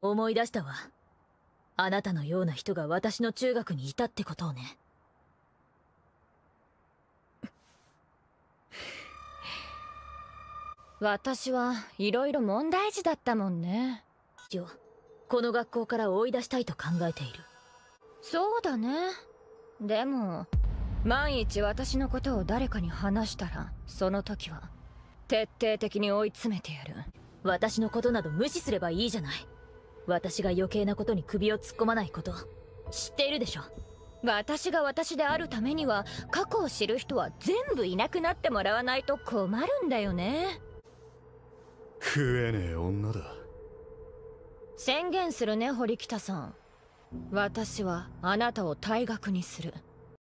思い出したわあなたのような人が私の中学にいたってことをね 私はいろいろ問題児だったもんねよこの学校から追い出したいと考えているそうだねでも万一私のことを誰かに話したらその時は徹底的に追い詰めてやる私のことなど無視すればいいじゃない私が余計なことに首を突っ込まないこと知っているでしょ私が私であるためには過去を知る人は全部いなくなってもらわないと困るんだよね食えねえ女だ宣言するね堀北さん私はあなたを退学にする